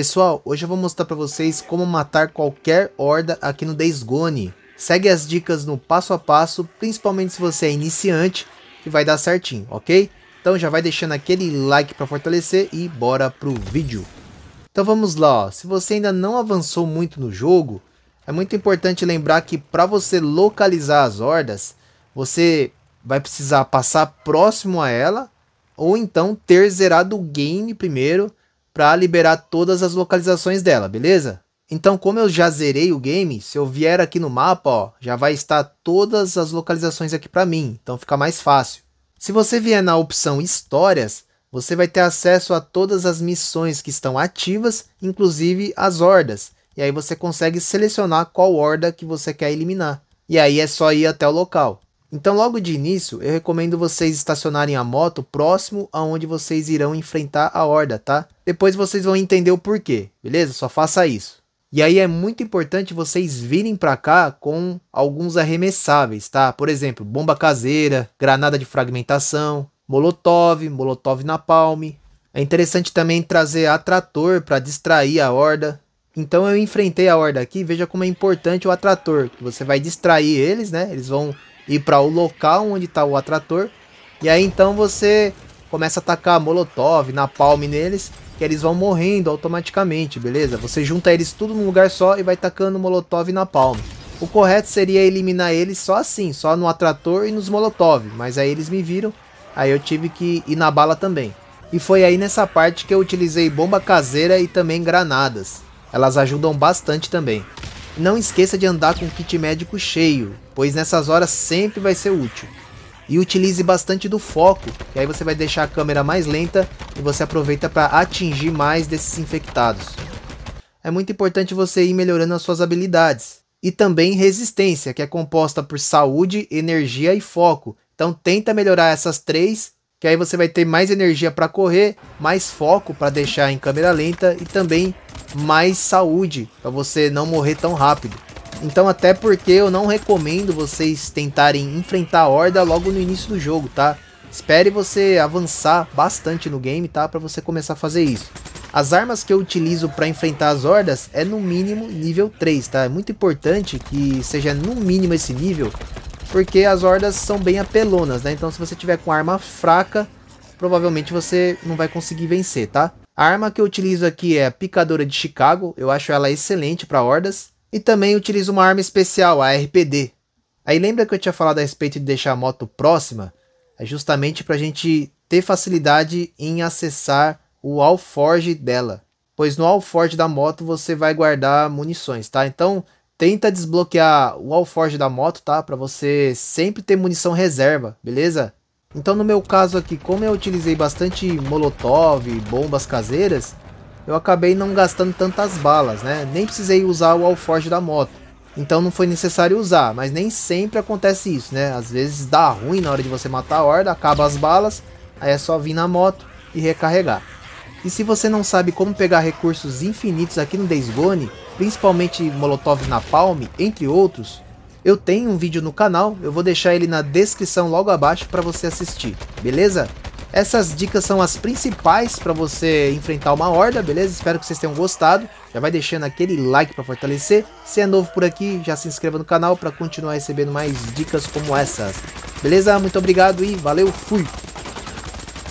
Pessoal, hoje eu vou mostrar para vocês como matar qualquer horda aqui no Days Gone. Segue as dicas no passo a passo, principalmente se você é iniciante, que vai dar certinho, ok? Então já vai deixando aquele like para fortalecer e bora pro vídeo. Então vamos lá, ó. se você ainda não avançou muito no jogo, é muito importante lembrar que para você localizar as hordas, você vai precisar passar próximo a ela, ou então ter zerado o game primeiro, para liberar todas as localizações dela, beleza? Então, como eu já zerei o game, se eu vier aqui no mapa, ó, já vai estar todas as localizações aqui para mim, então fica mais fácil. Se você vier na opção Histórias, você vai ter acesso a todas as missões que estão ativas, inclusive as hordas. E aí você consegue selecionar qual horda que você quer eliminar. E aí é só ir até o local. Então, logo de início, eu recomendo vocês estacionarem a moto próximo aonde vocês irão enfrentar a horda, tá? Depois vocês vão entender o porquê, beleza? Só faça isso. E aí é muito importante vocês virem para cá com alguns arremessáveis, tá? Por exemplo, bomba caseira, granada de fragmentação, molotov, molotov napalm. É interessante também trazer atrator para distrair a horda. Então eu enfrentei a horda aqui, veja como é importante o atrator, que você vai distrair eles, né? Eles vão ir para o local onde está o atrator. E aí então você começa a atacar molotov, napalm neles, que eles vão morrendo automaticamente, beleza? Você junta eles tudo num lugar só e vai tacando molotov na napalm. O correto seria eliminar eles só assim, só no atrator e nos molotov, mas aí eles me viram, aí eu tive que ir na bala também. E foi aí nessa parte que eu utilizei bomba caseira e também granadas. Elas ajudam bastante também. Não esqueça de andar com o kit médico cheio, pois nessas horas sempre vai ser útil. E utilize bastante do foco, que aí você vai deixar a câmera mais lenta e você aproveita para atingir mais desses infectados. É muito importante você ir melhorando as suas habilidades. E também resistência, que é composta por saúde, energia e foco. Então tenta melhorar essas três que aí você vai ter mais energia para correr, mais foco para deixar em câmera lenta e também mais saúde, para você não morrer tão rápido. Então até porque eu não recomendo vocês tentarem enfrentar a Horda logo no início do jogo, tá? Espere você avançar bastante no game, tá? Para você começar a fazer isso. As armas que eu utilizo para enfrentar as hordas é no mínimo nível 3, tá? É muito importante que seja no mínimo esse nível, porque as hordas são bem apelonas, né? Então se você tiver com arma fraca, provavelmente você não vai conseguir vencer, tá? A arma que eu utilizo aqui é a Picadora de Chicago, eu acho ela excelente para hordas. E também utilizo uma arma especial, a RPD. Aí lembra que eu tinha falado a respeito de deixar a moto próxima? É justamente para a gente ter facilidade em acessar o alforge dela. Pois no alforge da moto você vai guardar munições, tá? Então tenta desbloquear o alforge da moto, tá? Para você sempre ter munição reserva, beleza? Então no meu caso aqui, como eu utilizei bastante molotov, bombas caseiras, eu acabei não gastando tantas balas, né? Nem precisei usar o alforge da moto. Então não foi necessário usar, mas nem sempre acontece isso, né? Às vezes dá ruim na hora de você matar a horda, acaba as balas, aí é só vir na moto e recarregar. E se você não sabe como pegar recursos infinitos aqui no Days Gone, principalmente Molotov Napalm, entre outros, eu tenho um vídeo no canal, eu vou deixar ele na descrição logo abaixo para você assistir, beleza? Essas dicas são as principais para você enfrentar uma horda, beleza? Espero que vocês tenham gostado. Já vai deixando aquele like para fortalecer. Se é novo por aqui, já se inscreva no canal para continuar recebendo mais dicas como essas. Beleza? Muito obrigado e valeu, fui!